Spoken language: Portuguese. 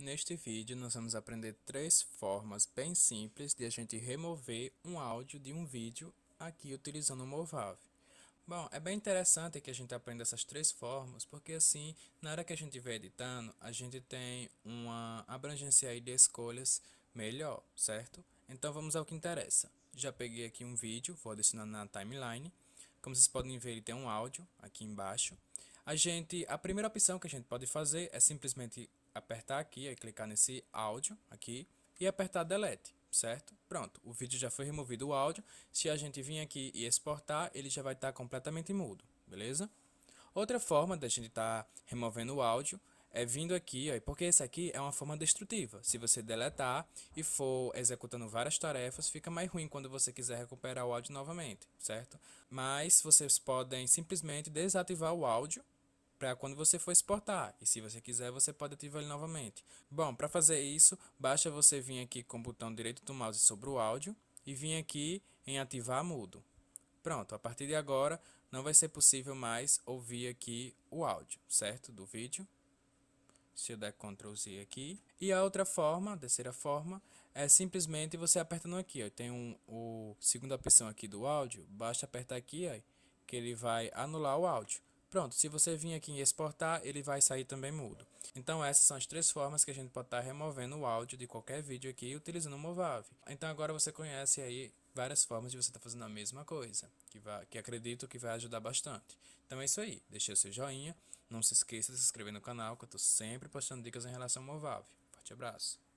Neste vídeo nós vamos aprender três formas bem simples de a gente remover um áudio de um vídeo aqui utilizando o Movavi. Bom, é bem interessante que a gente aprenda essas três formas, porque assim, na hora que a gente estiver editando, a gente tem uma abrangência aí de escolhas melhor, certo? Então vamos ao que interessa. Já peguei aqui um vídeo, vou adicionando na timeline. Como vocês podem ver, ele tem um áudio aqui embaixo. A gente, a primeira opção que a gente pode fazer é simplesmente apertar aqui, e clicar nesse áudio aqui e apertar delete, certo? Pronto, o vídeo já foi removido o áudio. Se a gente vir aqui e exportar, ele já vai estar tá completamente mudo, beleza? Outra forma da gente estar tá removendo o áudio é vindo aqui, ó, porque esse aqui é uma forma destrutiva. Se você deletar e for executando várias tarefas, fica mais ruim quando você quiser recuperar o áudio novamente, certo? Mas vocês podem simplesmente desativar o áudio para quando você for exportar. E se você quiser, você pode ativar ele novamente. Bom, para fazer isso, basta você vir aqui com o botão direito do mouse sobre o áudio e vir aqui em ativar mudo. Pronto, a partir de agora não vai ser possível mais ouvir aqui o áudio, certo? Do vídeo. Se eu der Ctrl Z aqui. E a outra forma, a terceira forma, é simplesmente você apertando aqui. Ó. Tem um, o segunda opção aqui do áudio. Basta apertar aqui ó, que ele vai anular o áudio. Pronto, se você vir aqui em exportar, ele vai sair também mudo. Então essas são as três formas que a gente pode estar tá removendo o áudio de qualquer vídeo aqui utilizando o Movavi Então agora você conhece aí várias formas de você estar tá fazendo a mesma coisa, que, vai, que acredito que vai ajudar bastante. Então é isso aí, deixe o seu joinha, não se esqueça de se inscrever no canal, que eu estou sempre postando dicas em relação ao Movavi Forte abraço!